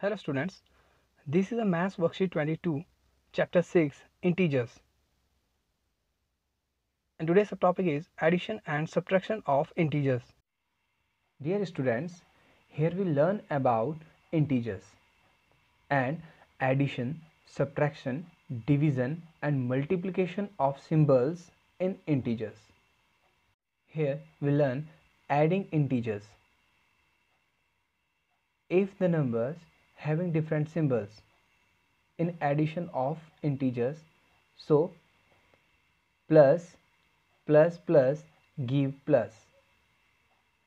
Hello students, this is a Maths Worksheet 22, Chapter 6, Integers. And today's subtopic is Addition and Subtraction of Integers. Dear students, here we learn about integers and addition, subtraction, division and multiplication of symbols in integers. Here we learn adding integers. If the numbers having different symbols in addition of integers so plus plus plus give plus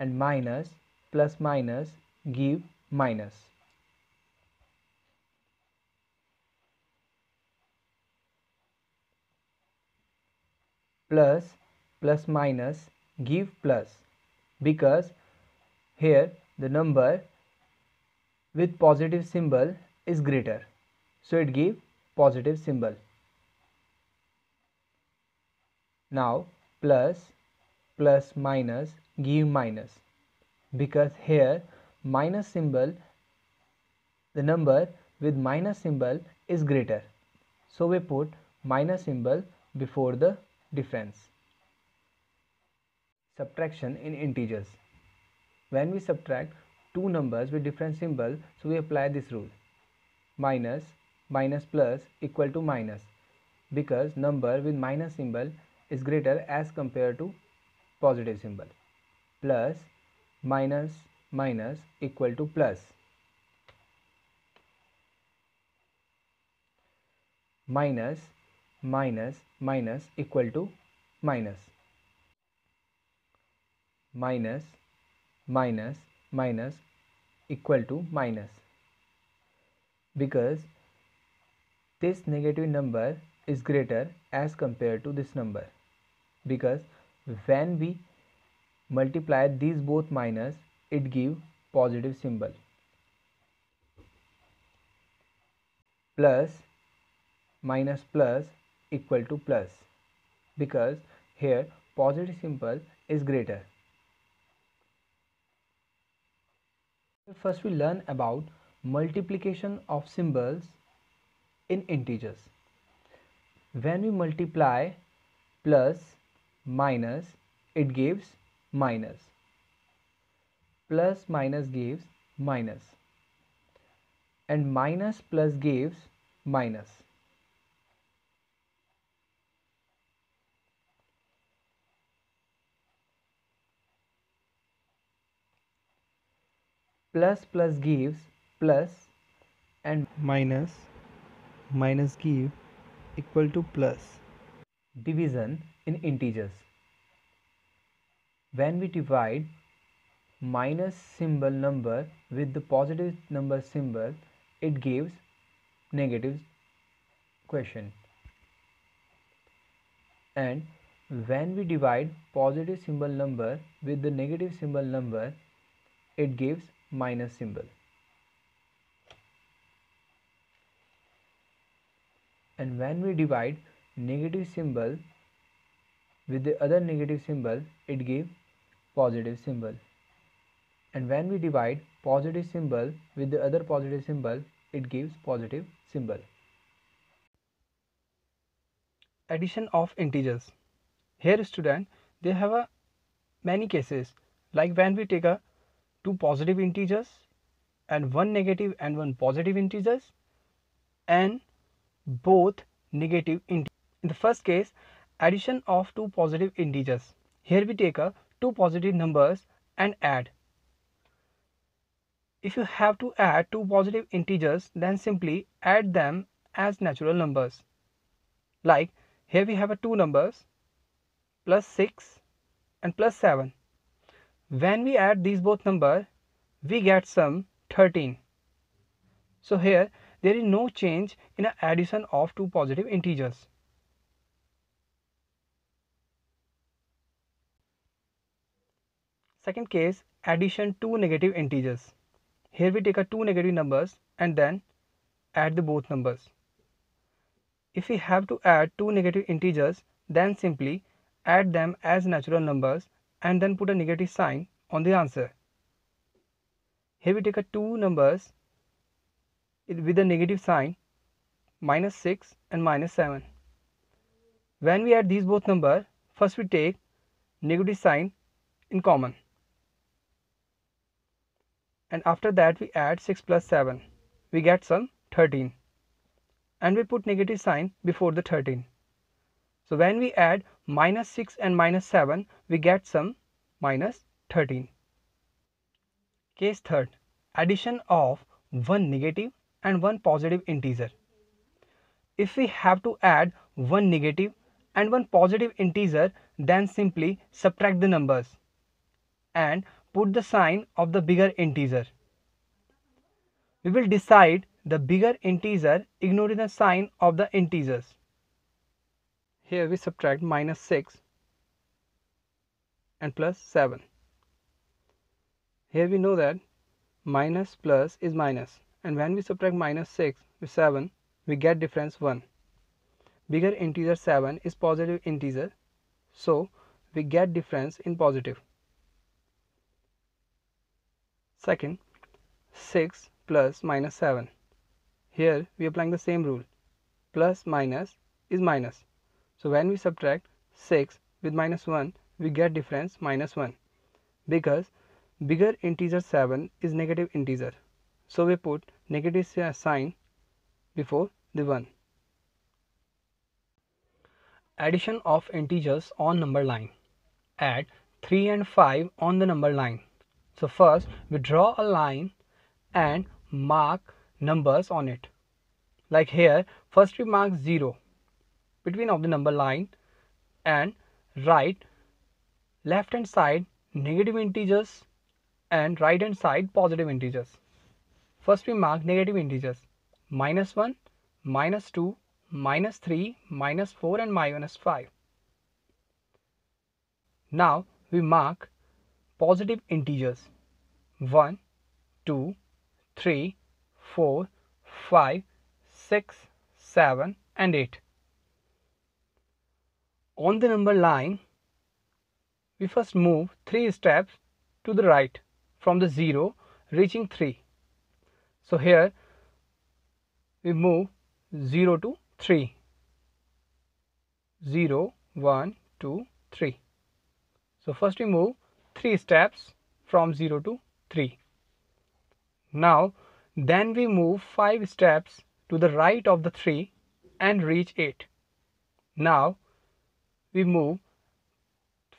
and minus plus minus give minus plus plus minus give plus because here the number with positive symbol is greater. So it give positive symbol. Now plus plus minus give minus because here minus symbol the number with minus symbol is greater. So we put minus symbol before the difference. Subtraction in integers. When we subtract two numbers with different symbol so we apply this rule minus minus plus equal to minus because number with minus symbol is greater as compared to positive symbol plus minus minus equal to plus minus minus minus equal to minus minus minus minus equal to minus because this negative number is greater as compared to this number because when we multiply these both minus it give positive symbol plus minus plus equal to plus because here positive symbol is greater First we learn about multiplication of symbols in integers. When we multiply plus minus it gives minus. Plus minus gives minus and minus plus gives minus. plus plus gives plus and minus minus give equal to plus division in integers when we divide minus symbol number with the positive number symbol it gives negative question and when we divide positive symbol number with the negative symbol number it gives minus symbol and when we divide negative symbol with the other negative symbol it gives positive symbol and when we divide positive symbol with the other positive symbol it gives positive symbol addition of integers here student they have a many cases like when we take a two positive integers and one negative and one positive integers and both negative integers. In the first case, addition of two positive integers. Here we take a two positive numbers and add. If you have to add two positive integers, then simply add them as natural numbers. Like here we have a two numbers plus 6 and plus 7 when we add these both number, we get some 13. So here there is no change in a addition of two positive integers. Second case, addition two negative integers. Here we take a two negative numbers and then add the both numbers. If we have to add two negative integers, then simply add them as natural numbers and then put a negative sign on the answer. Here we take a two numbers with a negative sign minus 6 and minus 7. When we add these both numbers, first we take negative sign in common and after that we add 6 plus 7 we get some 13 and we put negative sign before the 13 so when we add minus 6 and minus 7 we get some minus 13. Case third addition of one negative and one positive integer. If we have to add one negative and one positive integer then simply subtract the numbers and put the sign of the bigger integer. We will decide the bigger integer ignoring the sign of the integers. Here we subtract minus 6 and plus 7. Here we know that minus plus is minus and when we subtract minus 6 with 7 we get difference 1. Bigger integer 7 is positive integer so we get difference in positive. Second 6 plus minus 7. Here we applying the same rule plus minus is minus so when we subtract 6 with minus 1, we get difference minus 1 because bigger integer 7 is negative integer. So we put negative sign before the 1. Addition of integers on number line. Add 3 and 5 on the number line. So first we draw a line and mark numbers on it. Like here, first we mark 0 between of the number line and write left hand side negative integers and right hand side positive integers. First we mark negative integers minus 1, minus 2, minus 3, minus 4 and minus 5. Now we mark positive integers 1, 2, 3, 4, 5, 6, 7 and 8 on the number line, we first move 3 steps to the right from the 0 reaching 3. So here we move 0 to 3. 0, 1, 2, 3. So first we move 3 steps from 0 to 3. Now then we move 5 steps to the right of the 3 and reach 8. Now we move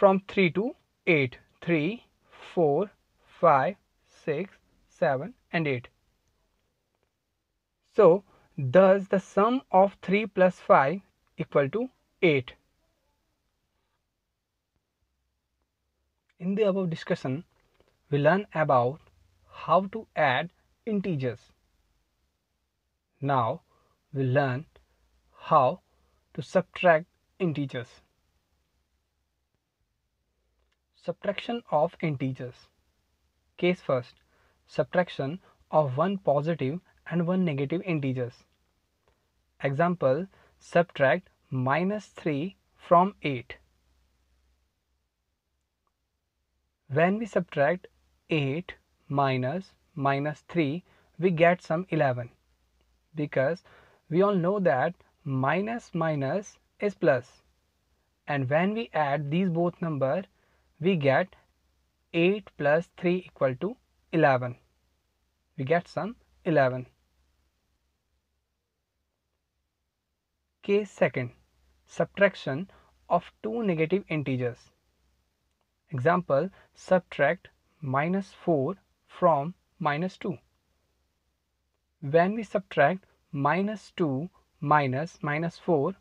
from 3 to 8 3 4 5 6 7 and 8 so thus the sum of 3 plus 5 equal to 8 in the above discussion we learn about how to add integers now we learn how to subtract integers Subtraction of integers. Case first, subtraction of one positive and one negative integers. Example, subtract minus 3 from 8. When we subtract 8 minus minus 3, we get some 11 because we all know that minus minus is plus and when we add these both number we get 8 plus 3 equal to 11. We get some 11. Case second, subtraction of two negative integers. Example, subtract minus 4 from minus 2. When we subtract minus 2 minus minus 4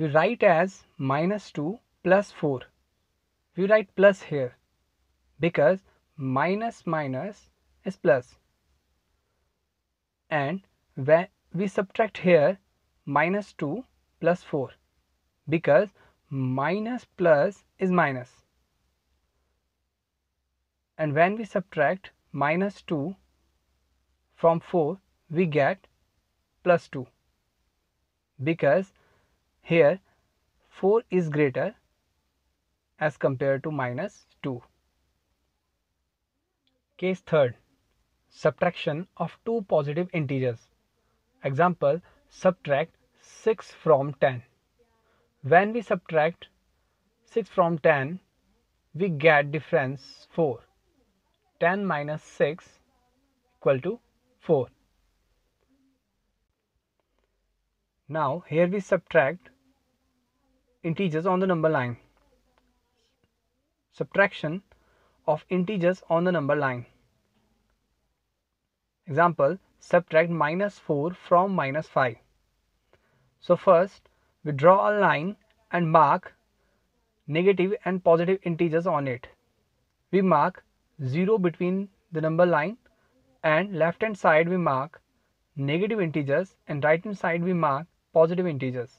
we write as minus 2 plus 4. We write plus here because minus minus is plus. And when we subtract here minus 2 plus 4 because minus plus is minus. And when we subtract minus 2 from 4 we get plus 2 because here 4 is greater as compared to minus 2. Case third, subtraction of two positive integers. Example, subtract 6 from 10. When we subtract 6 from 10, we get difference 4. 10 minus 6 equal to 4. Now here we subtract integers on the number line. Subtraction of integers on the number line. Example, subtract minus 4 from minus 5. So first, we draw a line and mark negative and positive integers on it. We mark 0 between the number line and left hand side we mark negative integers and right hand side we mark positive integers.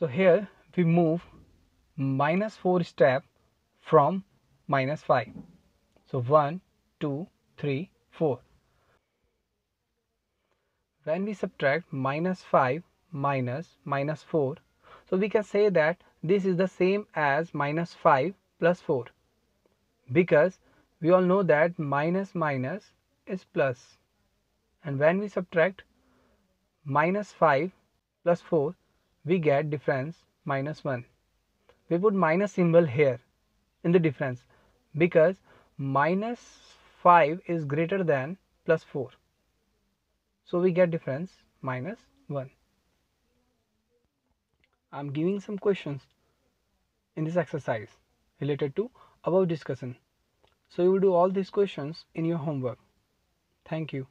so here we move minus 4 step from minus 5 so 1 2 3 4 when we subtract minus 5 minus minus 4 so we can say that this is the same as minus 5 plus 4 because we all know that minus minus is plus and when we subtract minus 5 plus 4 we get difference minus 1 we put minus symbol here in the difference because minus 5 is greater than plus 4 so we get difference minus 1 I'm giving some questions in this exercise related to above discussion so you will do all these questions in your homework thank you